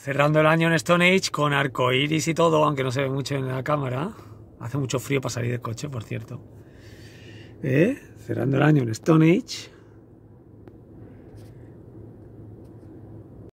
Cerrando el año en Stone Age con arco iris y todo, aunque no se ve mucho en la cámara. Hace mucho frío para salir del coche, por cierto. ¿Eh? Cerrando el año en Stone Age.